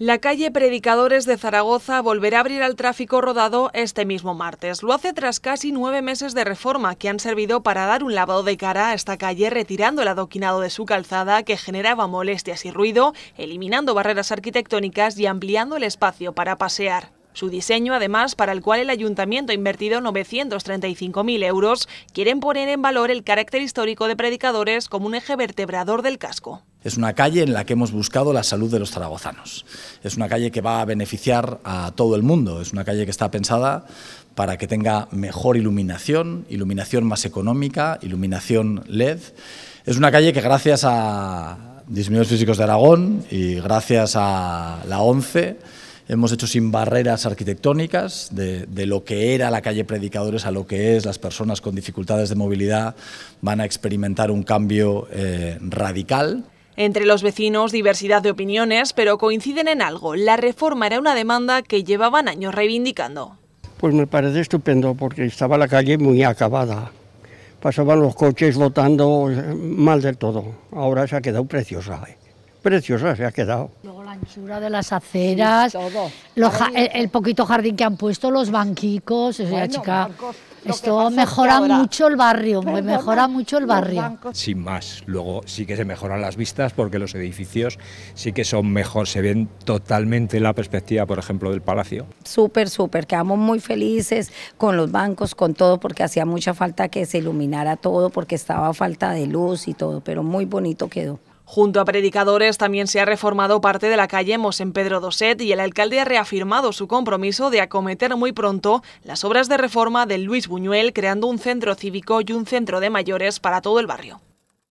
La calle Predicadores de Zaragoza volverá a abrir al tráfico rodado este mismo martes. Lo hace tras casi nueve meses de reforma que han servido para dar un lavado de cara a esta calle retirando el adoquinado de su calzada que generaba molestias y ruido, eliminando barreras arquitectónicas y ampliando el espacio para pasear. Su diseño, además, para el cual el ayuntamiento ha invertido 935.000 euros, quieren poner en valor el carácter histórico de Predicadores como un eje vertebrador del casco. Es una calle en la que hemos buscado la salud de los zaragozanos. Es una calle que va a beneficiar a todo el mundo. Es una calle que está pensada para que tenga mejor iluminación, iluminación más económica, iluminación LED. Es una calle que gracias a Disminuidos Físicos de Aragón y gracias a la ONCE hemos hecho sin barreras arquitectónicas de, lo que era la calle Predicadores a lo que es las personas con dificultades de movilidad van a experimentar un cambio eh, radical entre los vecinos, diversidad de opiniones, pero coinciden en algo. La reforma era una demanda que llevaban años reivindicando. Pues me parece estupendo porque estaba la calle muy acabada. Pasaban los coches botando eh, mal del todo. Ahora se ha quedado preciosa. Eh. Preciosa se ha quedado. Luego la anchura de las aceras, el, poquito jardín que han puesto, los banquicos, esto mejora mucho el barrio, mejora mucho el barrio. Sin más, luego sí que se mejoran las vistas porque los edificios sí que son mejor, se ven totalmente la perspectiva, por ejemplo, del palacio. Súper, súper, quedamos muy felices con los bancos, con todo, porque hacía mucha falta que se iluminara todo, porque estaba falta de luz y todo, pero muy bonito quedó. Junto a predicadores también se ha reformado parte de la calle Mosén Pedro Doset y el alcalde ha reafirmado su compromiso de acometer muy pronto las obras de reforma de Luis Buñuel creando un centro cívico y un centro de mayores para todo el barrio.